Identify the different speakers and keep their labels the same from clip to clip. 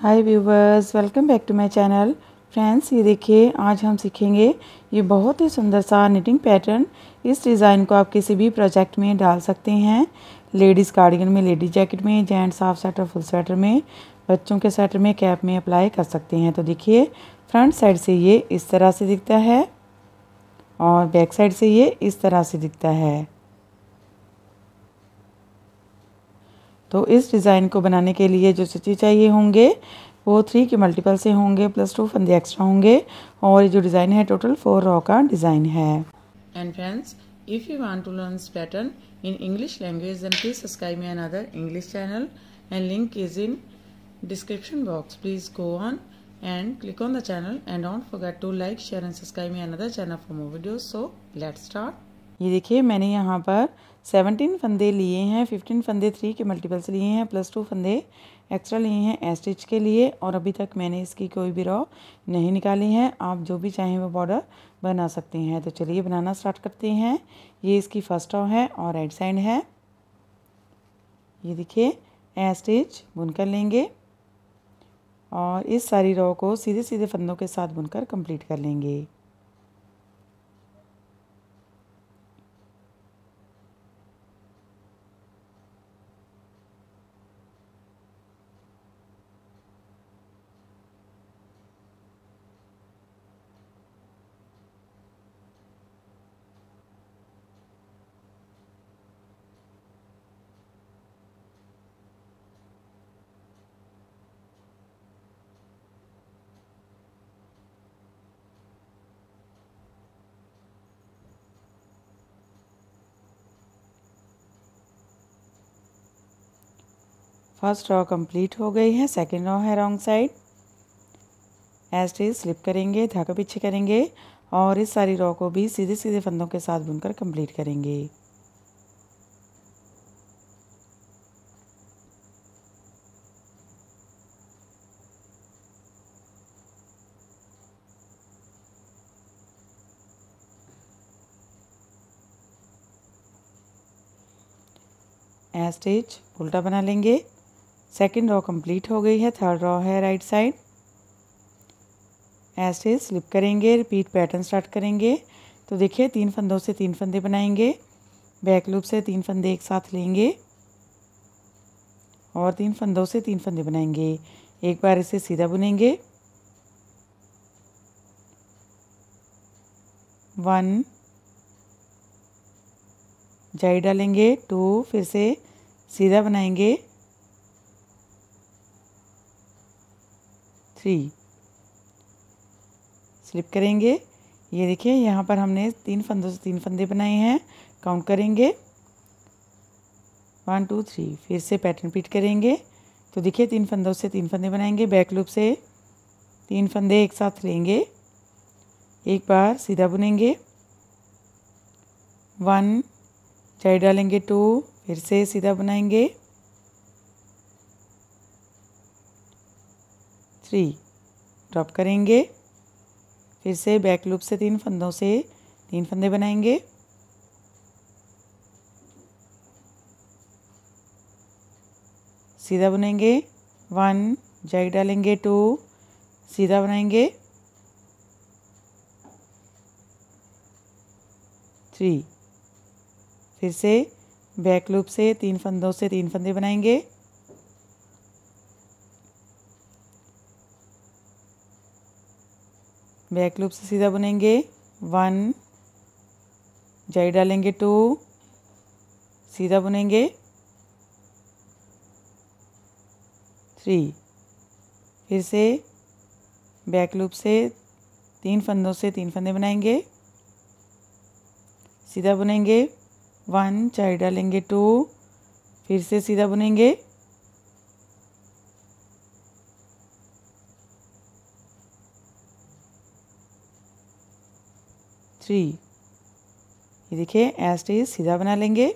Speaker 1: Hi viewers welcome back to my channel friends ये देखिए आज हम सीखेंगे ये बहुत ही सुंदर सा निटिंग पैटर्न इस डिज़ाइन को आप किसी भी प्रोजेक्ट में डाल सकते हैं लेडीज़ कार्डिगन में लेडीज़ जैकेट में gents half sweater full sweater में बच्चों के स्वेटर में कैप में अप्लाई कर सकते हैं तो देखिए फ्रंट साइड से ये इस तरह से दिखता है और बैक साइड से ये इस तरह से दिखता है तो इस डिज़ाइन को बनाने के लिए जो स्टिच चाहिए होंगे वो थ्री के मल्टीपल से होंगे प्लस टू फंदे एक्स्ट्रा होंगे और ये जो डिज़ाइन है टोटल फोर रॉ का डिज़ाइन है and friends If you want to learn pattern in English language then please subscribe me another English channel and link is in description box. Please go on and click on the channel and don't forget to like, share and subscribe me another channel for more videos. So let's start. ये देखिए मैंने यहाँ पर seventeen फंदे लिए हैं fifteen फंदे three के मल्टीपल्स लिए हैं प्लस टू फंदे एक्स्ट्रा लिए हैं एस्टिच के लिए और अभी तक मैंने इसकी कोई भी रॉ नहीं निकाली है आप जो भी चाहें वो बॉर्डर बना सकते हैं तो चलिए बनाना स्टार्ट करते हैं ये इसकी फर्स्ट रॉ है और राइट साइड है ये देखिए एस्टिच बुन कर लेंगे और इस सारी रॉ को सीधे सीधे फंदों के साथ बुनकर कंप्लीट कर लेंगे फर्स्ट रॉ कंप्लीट हो गई है सेकंड रॉ है रॉन्ग साइड एज स्लिप करेंगे धागा पीछे करेंगे और इस सारी रॉ को भी सीधे सीधे फंदों के साथ बुनकर कंप्लीट करेंगे एस्टेज उल्टा बना लेंगे सेकेंड रॉ कंप्लीट हो गई है थर्ड रॉ है राइट साइड ऐसे स्लिप करेंगे रिपीट पैटर्न स्टार्ट करेंगे तो देखिए तीन फंदों से तीन फंदे बनाएंगे बैक लूप से तीन फंदे एक साथ लेंगे और तीन फंदों से तीन फंदे बनाएंगे एक बार इसे सीधा बुनेंगे वन जाई डालेंगे टू फिर से सीधा बनाएंगे थ्री स्लिप करेंगे ये देखिए यहाँ पर हमने तीन फंदों से तीन फंदे बनाए हैं काउंट करेंगे वन टू थ्री फिर से पैटर्न रिपीट करेंगे तो देखिए तीन फंदों से तीन फंदे बनाएंगे बैक लूप से तीन फंदे एक साथ लेंगे एक बार सीधा बुनेंगे वन चाई डालेंगे टू फिर से सीधा बनाएंगे थ्री ड्रॉप करेंगे फिर से बैक लूप से तीन फंदों से तीन फंदे बनाएंगे सीधा बुनेंगे वन जैक डालेंगे टू सीधा बनाएंगे थ्री फिर से बैक लूप से तीन फंदों से तीन फंदे बनाएंगे बैक लूप से सीधा बुनेंगे वन जाई डालेंगे टू सीधा बुनेंगे थ्री फिर से बैक लूप से तीन फंदों से तीन फंदे बनाएंगे सीधा बुनेंगे वन चाई डालेंगे टू फिर से सीधा बुनेंगे थ्री ये देखिए एस टी सीधा बना लेंगे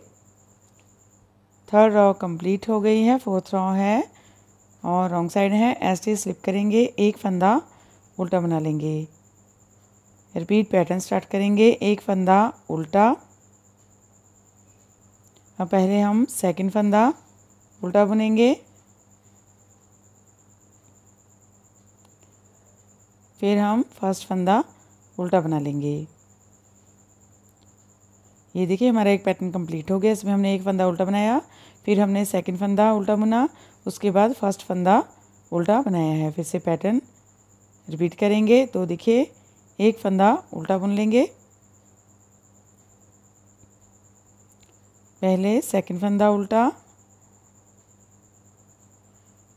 Speaker 1: थर्ड रॉ कंप्लीट हो गई है फोर्थ रॉ है और रॉन्ग साइड है एस टी स्लिप करेंगे एक फंदा उल्टा बना लेंगे रिपीट पैटर्न स्टार्ट करेंगे एक फंदा उल्टा अब पहले हम सेकंड फंदा उल्टा बुनेंगे फिर हम फर्स्ट फंदा उल्टा बना लेंगे ये देखिए हमारा एक पैटर्न कंप्लीट हो गया इसमें हमने एक फंदा उल्टा बनाया फिर हमने सेकंड फंदा उल्टा बुना उसके बाद फर्स्ट फंदा उल्टा बनाया है फिर से पैटर्न रिपीट करेंगे तो देखिए एक फंदा उल्टा बुन लेंगे पहले सेकंड फंदा उल्टा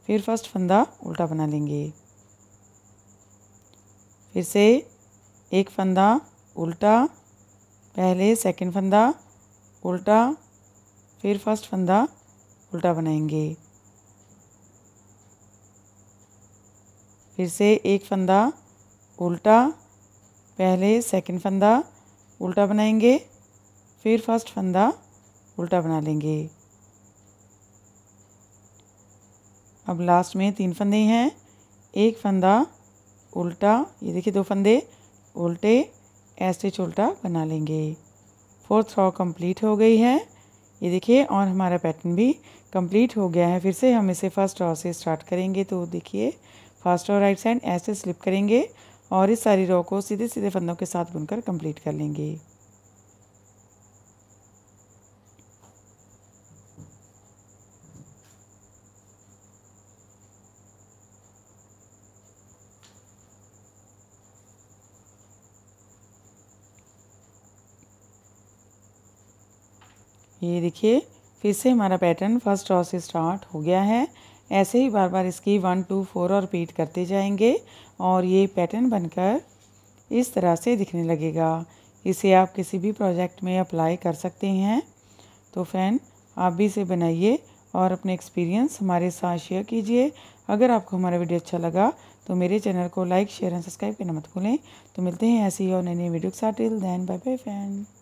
Speaker 1: फिर फर्स्ट फंदा उल्टा बना लेंगे फिर से एक फंदा उल्टा पहले सेकंड फंदा उल्टा फिर फर्स्ट फंदा उल्टा बनाएंगे फिर से एक फंदा उल्टा पहले सेकंड फंदा उल्टा बनाएंगे फिर फर्स्ट फंदा उल्टा बना लेंगे अब लास्ट में तीन फंदे हैं एक फंदा उल्टा ये देखिए दो फंदे उल्टे ऐसे चोल्टा बना लेंगे फोर्थ रॉ कंप्लीट हो गई है ये देखिए और हमारा पैटर्न भी कंप्लीट हो गया है फिर से हम इसे फर्स्ट रॉ से स्टार्ट करेंगे तो देखिए फर्स्ट और राइट साइड ऐसे स्लिप करेंगे और इस सारी रॉ को सीधे सीधे फंदों के साथ बुनकर कंप्लीट कर लेंगे ये देखिए फिर से हमारा पैटर्न फर्स्ट रॉ से स्टार्ट हो गया है ऐसे ही बार बार इसकी वन टू फोर और रिपीट करते जाएंगे और ये पैटर्न बनकर इस तरह से दिखने लगेगा इसे आप किसी भी प्रोजेक्ट में अप्लाई कर सकते हैं तो फ्रेंड आप भी इसे बनाइए और अपने एक्सपीरियंस हमारे साथ शेयर कीजिए अगर आपको हमारा वीडियो अच्छा लगा तो मेरे चैनल को लाइक शेयर एंड सब्सक्राइब करना मत भूलें तो मिलते हैं ऐसी और नई नई वीडियो के साथ till then bye bye friend